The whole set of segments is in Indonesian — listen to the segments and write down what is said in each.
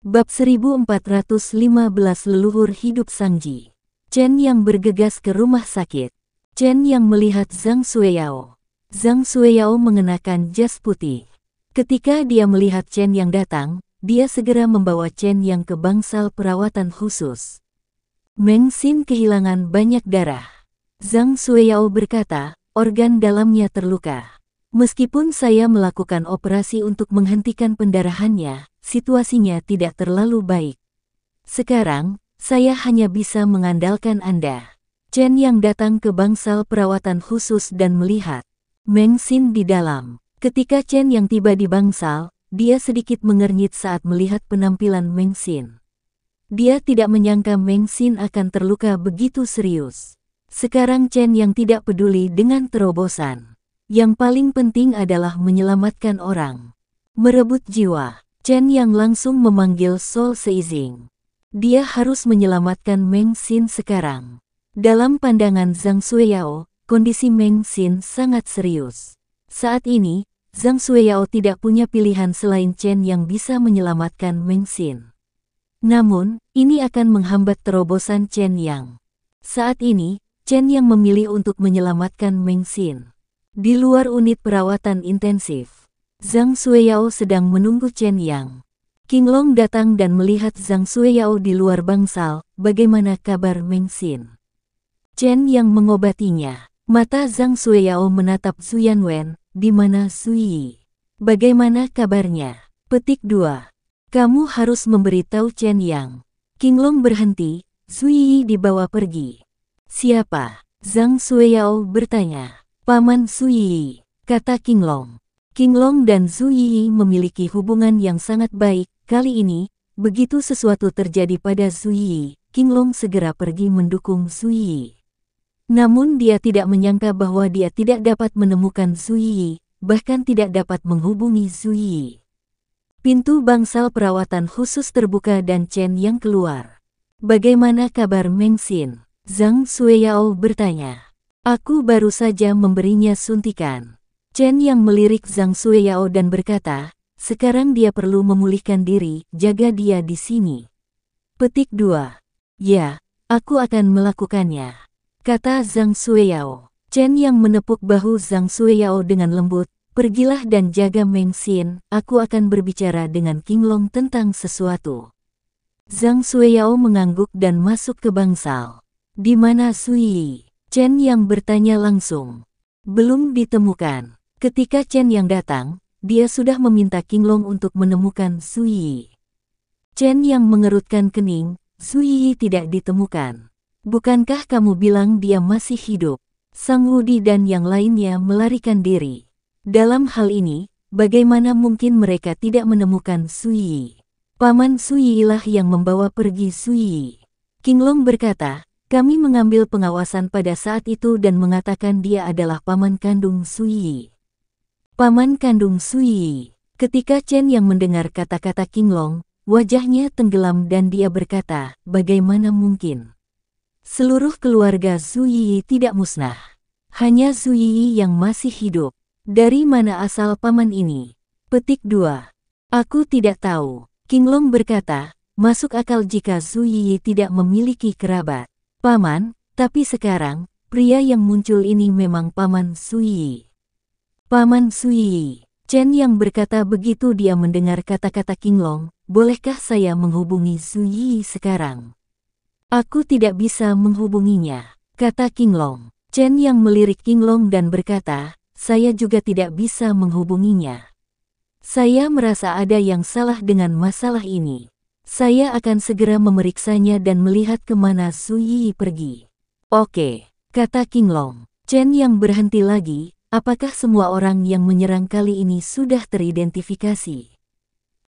Bab 1415 Leluhur Hidup Sangji Chen yang bergegas ke rumah sakit. Chen yang melihat Zhang Suyao. Zhang Suyao mengenakan jas putih. Ketika dia melihat Chen yang datang, dia segera membawa Chen yang ke bangsal perawatan khusus. Meng Xin kehilangan banyak darah. Zhang Suyao berkata, organ dalamnya terluka. Meskipun saya melakukan operasi untuk menghentikan pendarahannya, situasinya tidak terlalu baik. Sekarang, saya hanya bisa mengandalkan Anda. Chen yang datang ke bangsal perawatan khusus dan melihat Meng Xin di dalam. Ketika Chen yang tiba di bangsal, dia sedikit mengernyit saat melihat penampilan Meng Xin. Dia tidak menyangka Meng Xin akan terluka begitu serius. Sekarang Chen yang tidak peduli dengan terobosan. Yang paling penting adalah menyelamatkan orang. Merebut jiwa. Chen Yang langsung memanggil Sol Seizing. Dia harus menyelamatkan Meng Xin sekarang. Dalam pandangan Zhang Suyao, kondisi Meng Xin sangat serius. Saat ini, Zhang Suyao tidak punya pilihan selain Chen yang bisa menyelamatkan Meng Xin. Namun, ini akan menghambat terobosan Chen Yang. Saat ini, Chen Yang memilih untuk menyelamatkan Meng Xin di luar unit perawatan intensif. Zhang Xueyao sedang menunggu Chen Yang. King Long datang dan melihat Zhang Xueyao di luar bangsal, bagaimana kabar Meng Xin? Chen yang mengobatinya. Mata Zhang Xueyao menatap Suyanwen. Yanwen, di mana Suyi? Bagaimana kabarnya? Petik 2. Kamu harus memberitahu Chen Yang. King Long berhenti, Suyi dibawa pergi. Siapa? Zhang Xueyao bertanya. Paman Suyi, kata King Long. King Long dan Zhu Yi memiliki hubungan yang sangat baik. Kali ini, begitu sesuatu terjadi pada Zhu Yi, Long segera pergi mendukung Zhu Yi. Namun dia tidak menyangka bahwa dia tidak dapat menemukan Zhu Yi, bahkan tidak dapat menghubungi Zhu Yi. Pintu bangsal perawatan khusus terbuka dan Chen yang keluar. Bagaimana kabar Meng Xin? Zhang Xueyao bertanya. Aku baru saja memberinya suntikan. Chen yang melirik Zhang Suyao dan berkata, sekarang dia perlu memulihkan diri, jaga dia di sini. Petik 2. Ya, aku akan melakukannya. Kata Zhang Suyao. Chen yang menepuk bahu Zhang Suyao dengan lembut, pergilah dan jaga Meng Xin, aku akan berbicara dengan King Long tentang sesuatu. Zhang Suyao mengangguk dan masuk ke bangsal. Di mana Sui Chen yang bertanya langsung. Belum ditemukan. Ketika Chen yang datang, dia sudah meminta King Long untuk menemukan Su Chen yang mengerutkan kening, Su tidak ditemukan. Bukankah kamu bilang dia masih hidup? Sang Wudi dan yang lainnya melarikan diri. Dalam hal ini, bagaimana mungkin mereka tidak menemukan Su Paman Su Yi lah yang membawa pergi Su Yi. Long berkata, kami mengambil pengawasan pada saat itu dan mengatakan dia adalah paman kandung Su Paman kandung Sui. Ketika Chen yang mendengar kata-kata King Long, wajahnya tenggelam dan dia berkata, bagaimana mungkin? Seluruh keluarga Sui tidak musnah. Hanya Sui yang masih hidup. Dari mana asal paman ini? Petik 2. Aku tidak tahu. King Long berkata, masuk akal jika Sui tidak memiliki kerabat. Paman, tapi sekarang, pria yang muncul ini memang paman Suyi. Paman Suyi, Chen yang berkata begitu dia mendengar kata-kata King Long. bolehkah saya menghubungi Suyi sekarang? Aku tidak bisa menghubunginya, kata King Long. Chen yang melirik King Long dan berkata, saya juga tidak bisa menghubunginya. Saya merasa ada yang salah dengan masalah ini. Saya akan segera memeriksanya dan melihat kemana Su Yi pergi. Oke, kata King Long. Chen yang berhenti lagi, Apakah semua orang yang menyerang kali ini sudah teridentifikasi?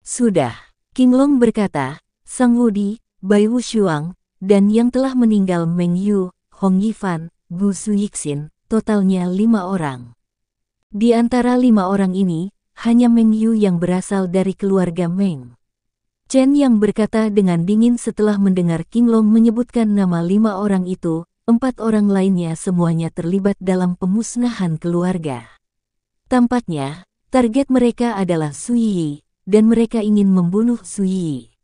Sudah, King Long berkata, Sang Wudi, Bai Wushuang, dan yang telah meninggal Meng Yu, Hong Yifan, Gu Su Yixin, totalnya lima orang. Di antara lima orang ini, hanya Meng Yu yang berasal dari keluarga Meng. Chen yang berkata dengan dingin setelah mendengar King Long menyebutkan nama lima orang itu, empat orang lainnya semuanya terlibat dalam pemusnahan keluarga. Tampaknya, target mereka adalah Suyi, dan mereka ingin membunuh Suyi.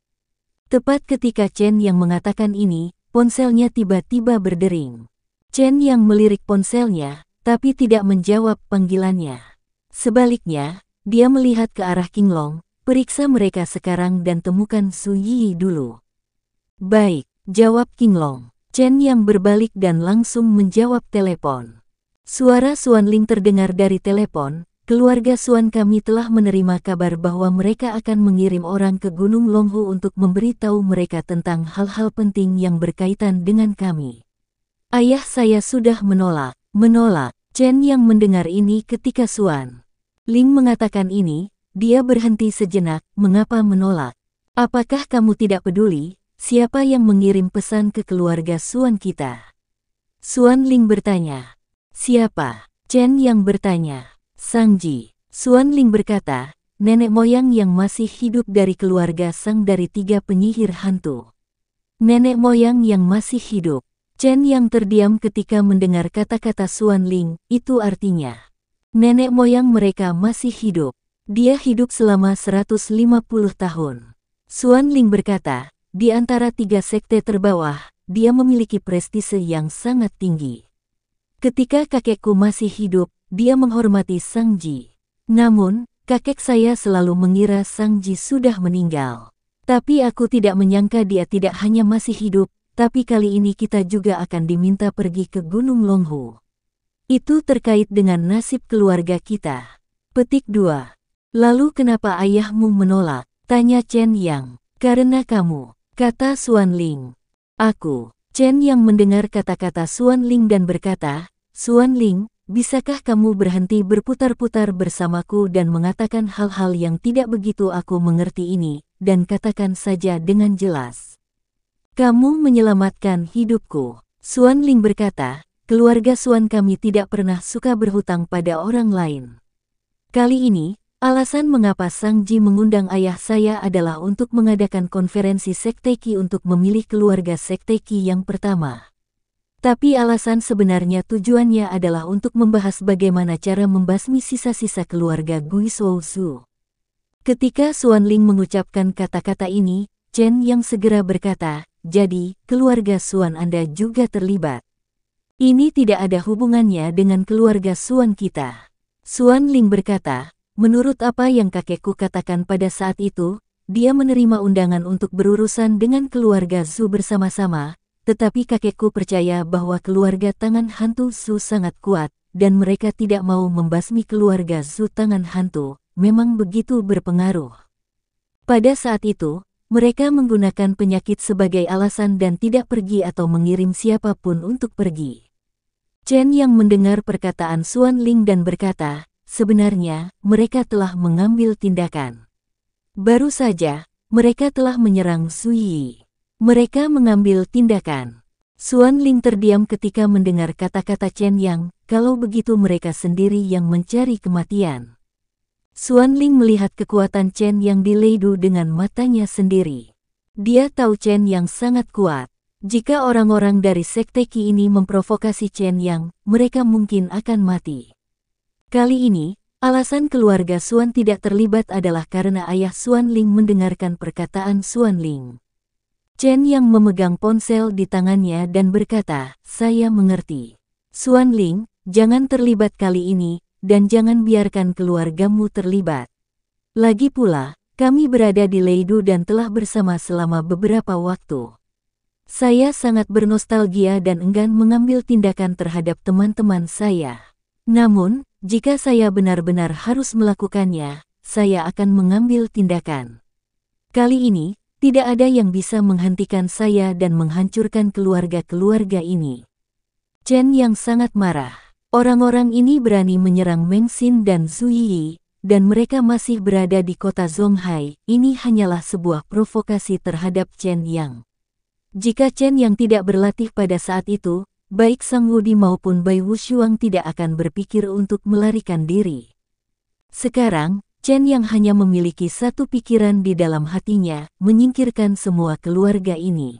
Tepat ketika Chen yang mengatakan ini, ponselnya tiba-tiba berdering. Chen yang melirik ponselnya, tapi tidak menjawab panggilannya. Sebaliknya, dia melihat ke arah Kinglong, periksa mereka sekarang dan temukan Su Yi dulu. Baik, jawab Kinglong. Chen yang berbalik dan langsung menjawab telepon. Suara Suan Ling terdengar dari telepon, keluarga Suan kami telah menerima kabar bahwa mereka akan mengirim orang ke Gunung Longhu untuk memberitahu mereka tentang hal-hal penting yang berkaitan dengan kami. Ayah saya sudah menolak, menolak, Chen yang mendengar ini ketika Suan. Ling mengatakan ini, dia berhenti sejenak, mengapa menolak? Apakah kamu tidak peduli, Siapa yang mengirim pesan ke keluarga Suan kita? Suan Ling bertanya. Siapa? Chen yang bertanya. Sang Ji. Suan Ling berkata, nenek moyang yang masih hidup dari keluarga Sang dari tiga penyihir hantu. Nenek moyang yang masih hidup. Chen yang terdiam ketika mendengar kata-kata Suan Ling, itu artinya. Nenek moyang mereka masih hidup. Dia hidup selama 150 tahun. Suan Ling berkata, di antara tiga sekte terbawah, dia memiliki prestise yang sangat tinggi. Ketika kakekku masih hidup, dia menghormati Sang Ji. Namun, kakek saya selalu mengira Sang Ji sudah meninggal. Tapi aku tidak menyangka dia tidak hanya masih hidup, tapi kali ini kita juga akan diminta pergi ke Gunung Longhu. Itu terkait dengan nasib keluarga kita. Petik 2. Lalu kenapa ayahmu menolak? Tanya Chen Yang. Karena kamu. Kata Suan Ling. Aku, Chen yang mendengar kata-kata Suan Ling dan berkata, Suan Ling, bisakah kamu berhenti berputar-putar bersamaku dan mengatakan hal-hal yang tidak begitu aku mengerti ini, dan katakan saja dengan jelas. Kamu menyelamatkan hidupku. Suan Ling berkata, keluarga Suan kami tidak pernah suka berhutang pada orang lain. Kali ini, Alasan mengapa Sang Ji mengundang ayah saya adalah untuk mengadakan konferensi Sekte Ki untuk memilih keluarga Sekte Ki yang pertama. Tapi alasan sebenarnya tujuannya adalah untuk membahas bagaimana cara membasmi sisa-sisa keluarga Gui Su. Ketika Suan Ling mengucapkan kata-kata ini, Chen yang segera berkata, jadi, keluarga Suan Anda juga terlibat. Ini tidak ada hubungannya dengan keluarga Suan kita. Suan Ling berkata, Menurut apa yang kakekku katakan pada saat itu, dia menerima undangan untuk berurusan dengan keluarga Zu bersama-sama, tetapi kakekku percaya bahwa keluarga tangan hantu Zu sangat kuat, dan mereka tidak mau membasmi keluarga Zu tangan hantu, memang begitu berpengaruh. Pada saat itu, mereka menggunakan penyakit sebagai alasan dan tidak pergi atau mengirim siapapun untuk pergi. Chen yang mendengar perkataan Suan Ling dan berkata, sebenarnya mereka telah mengambil tindakan. Baru saja, mereka telah menyerang Suyi. Mereka mengambil tindakan. Suan Ling terdiam ketika mendengar kata-kata Chen Yang, kalau begitu mereka sendiri yang mencari kematian. Suan Ling melihat kekuatan Chen Yang di Leidu dengan matanya sendiri. Dia tahu Chen Yang sangat kuat. Jika orang-orang dari sekte Qi ini memprovokasi Chen Yang, mereka mungkin akan mati. Kali ini, alasan keluarga Suan tidak terlibat adalah karena ayah Suan Ling mendengarkan perkataan Suan Ling. Chen yang memegang ponsel di tangannya dan berkata, saya mengerti. Suan Ling, jangan terlibat kali ini, dan jangan biarkan keluargamu terlibat. Lagi pula, kami berada di Leidu dan telah bersama selama beberapa waktu. Saya sangat bernostalgia dan enggan mengambil tindakan terhadap teman-teman saya. Namun, jika saya benar-benar harus melakukannya, saya akan mengambil tindakan. Kali ini, tidak ada yang bisa menghentikan saya dan menghancurkan keluarga-keluarga ini. Chen yang sangat marah. Orang-orang ini berani menyerang Meng Xin dan Zhu Yi, dan mereka masih berada di kota Zhonghai. Ini hanyalah sebuah provokasi terhadap Chen Yang. Jika Chen Yang tidak berlatih pada saat itu, baik Sang Wudi maupun Bai Wushuang tidak akan berpikir untuk melarikan diri. Sekarang, Chen yang hanya memiliki satu pikiran di dalam hatinya, menyingkirkan semua keluarga ini.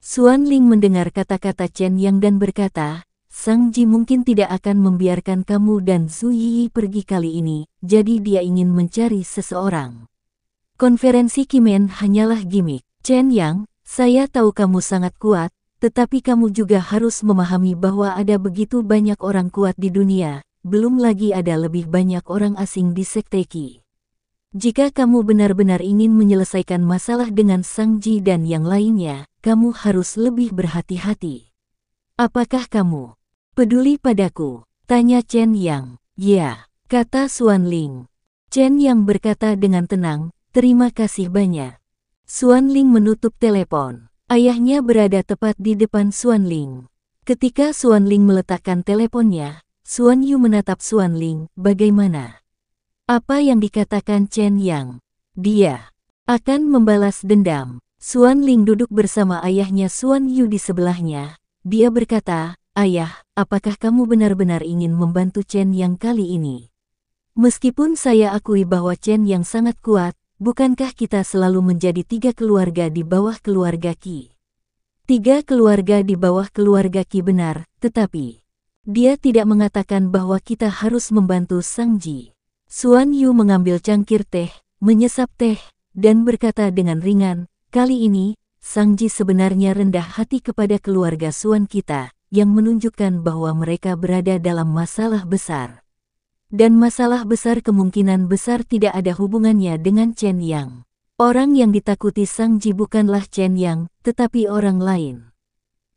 Suan Ling mendengar kata-kata Chen yang dan berkata, Sang Ji mungkin tidak akan membiarkan kamu dan Su Yi pergi kali ini, jadi dia ingin mencari seseorang. Konferensi Kimen hanyalah gimmick. Chen Yang, saya tahu kamu sangat kuat, tetapi kamu juga harus memahami bahwa ada begitu banyak orang kuat di dunia, belum lagi ada lebih banyak orang asing di Sekteki. Jika kamu benar-benar ingin menyelesaikan masalah dengan Sang Sangji dan yang lainnya, kamu harus lebih berhati-hati. Apakah kamu peduli padaku? Tanya Chen Yang. Ya, kata Suan Ling. Chen Yang berkata dengan tenang, terima kasih banyak. Suan Ling menutup telepon. Ayahnya berada tepat di depan Xuan Ling. Ketika Xuan Ling meletakkan teleponnya, Xuan Yu menatap Xuan Ling, bagaimana? Apa yang dikatakan Chen Yang? Dia akan membalas dendam. Xuan Ling duduk bersama ayahnya Xuan Yu di sebelahnya. Dia berkata, Ayah, apakah kamu benar-benar ingin membantu Chen Yang kali ini? Meskipun saya akui bahwa Chen Yang sangat kuat, bukankah kita selalu menjadi tiga keluarga di bawah keluarga Ki? Tiga keluarga di bawah keluarga Ki benar, tetapi dia tidak mengatakan bahwa kita harus membantu Sang Ji. Suan Yu mengambil cangkir teh, menyesap teh, dan berkata dengan ringan, kali ini, Sang Ji sebenarnya rendah hati kepada keluarga Suan kita, yang menunjukkan bahwa mereka berada dalam masalah besar. Dan masalah besar kemungkinan besar tidak ada hubungannya dengan Chen Yang. Orang yang ditakuti Sang Ji bukanlah Chen Yang, tetapi orang lain.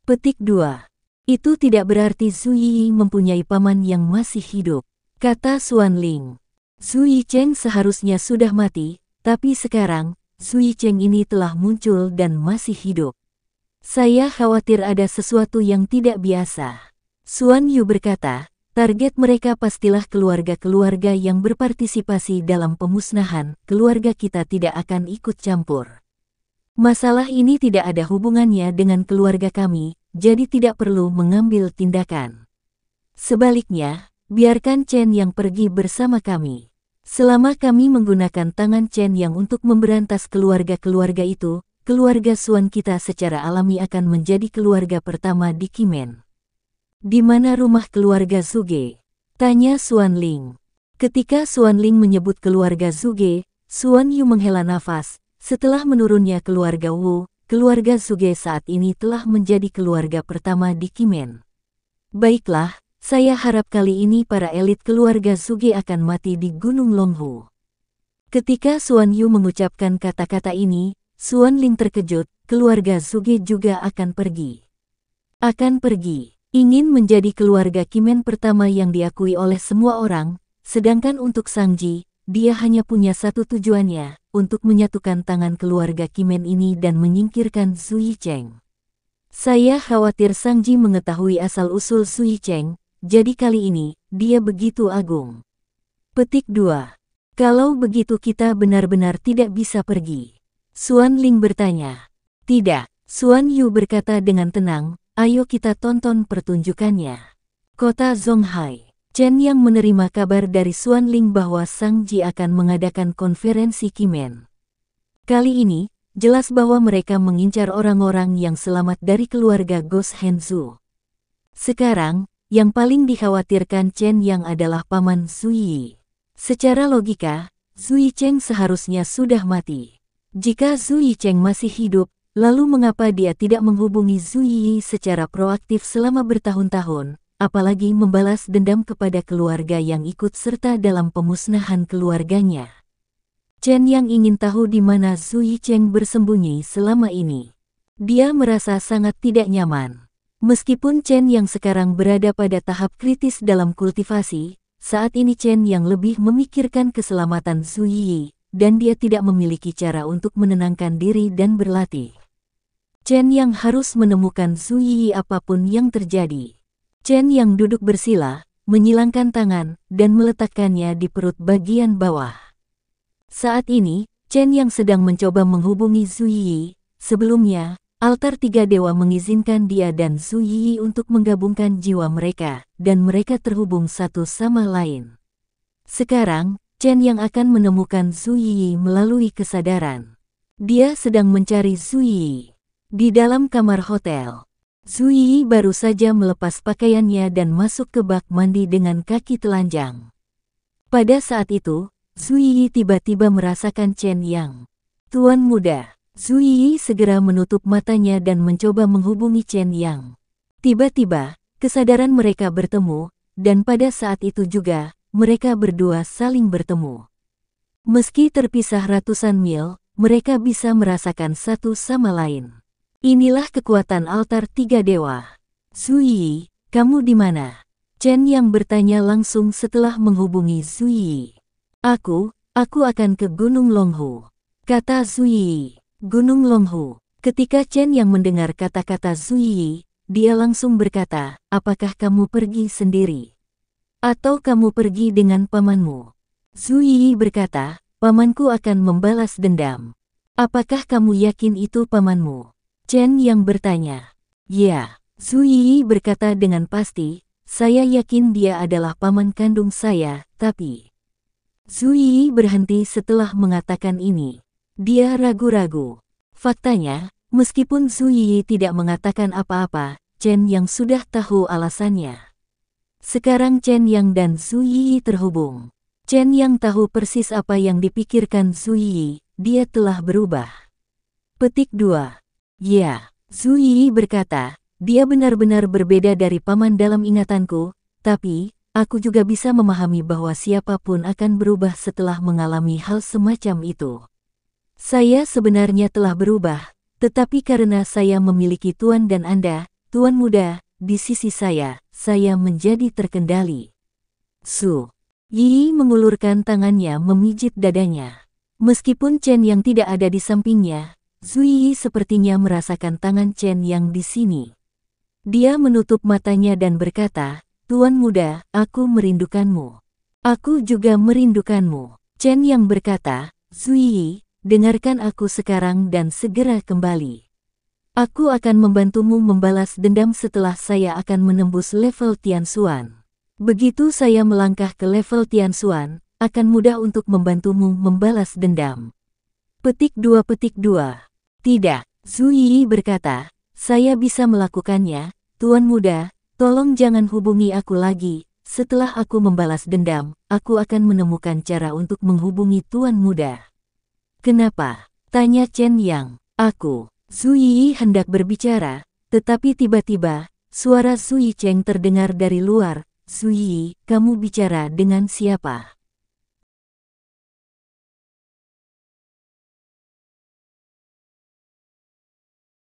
Petik 2. Itu tidak berarti Zhu Yi mempunyai paman yang masih hidup, kata Xuan Ling. Zhu Yi Cheng seharusnya sudah mati, tapi sekarang, Zhu Yi Cheng ini telah muncul dan masih hidup. Saya khawatir ada sesuatu yang tidak biasa. Xuan Yu berkata, Target mereka pastilah keluarga-keluarga yang berpartisipasi dalam pemusnahan, keluarga kita tidak akan ikut campur. Masalah ini tidak ada hubungannya dengan keluarga kami, jadi tidak perlu mengambil tindakan. Sebaliknya, biarkan Chen yang pergi bersama kami. Selama kami menggunakan tangan Chen yang untuk memberantas keluarga-keluarga itu, keluarga Suan kita secara alami akan menjadi keluarga pertama di Kimen. Di mana rumah keluarga Zuge? Tanya Suan Ling. Ketika Suan Ling menyebut keluarga Zuge, Suan Yu menghela nafas. Setelah menurunnya keluarga Wu, keluarga Zuge saat ini telah menjadi keluarga pertama di Kimen. Baiklah, saya harap kali ini para elit keluarga Zuge akan mati di Gunung Longhu. Ketika Suan Yu mengucapkan kata-kata ini, Suan Ling terkejut, keluarga Zuge juga akan pergi. Akan pergi ingin menjadi keluarga Kimen pertama yang diakui oleh semua orang, sedangkan untuk Sangji, dia hanya punya satu tujuannya, untuk menyatukan tangan keluarga Kimen ini dan menyingkirkan Sui Cheng. Saya khawatir Sangji mengetahui asal-usul Sui Cheng, jadi kali ini, dia begitu agung. Petik 2. Kalau begitu kita benar-benar tidak bisa pergi. Suan Ling bertanya. Tidak, Suan Yu berkata dengan tenang, Ayo kita tonton pertunjukannya. Kota Zhonghai. Chen yang menerima kabar dari Xuan Ling bahwa Sang Ji akan mengadakan konferensi Kimen. Kali ini, jelas bahwa mereka mengincar orang-orang yang selamat dari keluarga Gos Henzu. Sekarang, yang paling dikhawatirkan Chen yang adalah paman Zui. Secara logika, Zui Cheng seharusnya sudah mati. Jika Zui Cheng masih hidup, Lalu mengapa dia tidak menghubungi Zuyi secara proaktif selama bertahun-tahun, apalagi membalas dendam kepada keluarga yang ikut serta dalam pemusnahan keluarganya? Chen yang ingin tahu di mana Zuyi Cheng bersembunyi selama ini. Dia merasa sangat tidak nyaman. Meskipun Chen yang sekarang berada pada tahap kritis dalam kultivasi, saat ini Chen yang lebih memikirkan keselamatan Zuyi, dan dia tidak memiliki cara untuk menenangkan diri dan berlatih. Chen Yang harus menemukan Su Yi apapun yang terjadi. Chen Yang duduk bersila, menyilangkan tangan, dan meletakkannya di perut bagian bawah. Saat ini, Chen Yang sedang mencoba menghubungi Su Yi. Sebelumnya, altar tiga dewa mengizinkan dia dan Su Yi untuk menggabungkan jiwa mereka, dan mereka terhubung satu sama lain. Sekarang, Chen Yang akan menemukan Su Yi melalui kesadaran. Dia sedang mencari Su Yi. Di dalam kamar hotel, Zuyi baru saja melepas pakaiannya dan masuk ke bak mandi dengan kaki telanjang. Pada saat itu, Zuyi tiba-tiba merasakan Chen Yang. Tuan muda, Zuyi segera menutup matanya dan mencoba menghubungi Chen Yang. Tiba-tiba, kesadaran mereka bertemu, dan pada saat itu juga, mereka berdua saling bertemu. Meski terpisah ratusan mil, mereka bisa merasakan satu sama lain. Inilah kekuatan altar tiga dewa. Zuyi, kamu di mana? Chen yang bertanya langsung setelah menghubungi Zuyi. Aku, aku akan ke Gunung Longhu. Kata Zuyi, Gunung Longhu. Ketika Chen yang mendengar kata-kata Zuyi, dia langsung berkata, apakah kamu pergi sendiri? Atau kamu pergi dengan pamanmu? Zuyi berkata, pamanku akan membalas dendam. Apakah kamu yakin itu pamanmu? Chen yang bertanya. Ya, Zhu Yi berkata dengan pasti, saya yakin dia adalah paman kandung saya, tapi... Zhu Yi berhenti setelah mengatakan ini. Dia ragu-ragu. Faktanya, meskipun Zhu Yi tidak mengatakan apa-apa, Chen yang sudah tahu alasannya. Sekarang Chen Yang dan Zhu Yi terhubung. Chen Yang tahu persis apa yang dipikirkan Zhu Yi, dia telah berubah. Petik 2. Ya, Zhu Yi berkata, dia benar-benar berbeda dari paman dalam ingatanku, tapi, aku juga bisa memahami bahwa siapapun akan berubah setelah mengalami hal semacam itu. Saya sebenarnya telah berubah, tetapi karena saya memiliki Tuan dan Anda, Tuan Muda, di sisi saya, saya menjadi terkendali. Su Yi mengulurkan tangannya memijit dadanya. Meskipun Chen yang tidak ada di sampingnya, Zui Yi sepertinya merasakan tangan Chen yang di sini. Dia menutup matanya dan berkata, Tuan muda, aku merindukanmu. Aku juga merindukanmu. Chen yang berkata, Zui Yi, dengarkan aku sekarang dan segera kembali. Aku akan membantumu membalas dendam setelah saya akan menembus level Tian Tianxuan. Begitu saya melangkah ke level Tian Tianxuan, akan mudah untuk membantumu membalas dendam. Petik 2 petik 2 tidak, Zhu berkata, saya bisa melakukannya, Tuan Muda, tolong jangan hubungi aku lagi. Setelah aku membalas dendam, aku akan menemukan cara untuk menghubungi Tuan Muda. Kenapa? Tanya Chen Yang. Aku, Zuyi hendak berbicara, tetapi tiba-tiba, suara Zhu Cheng terdengar dari luar. Zuyi, kamu bicara dengan siapa?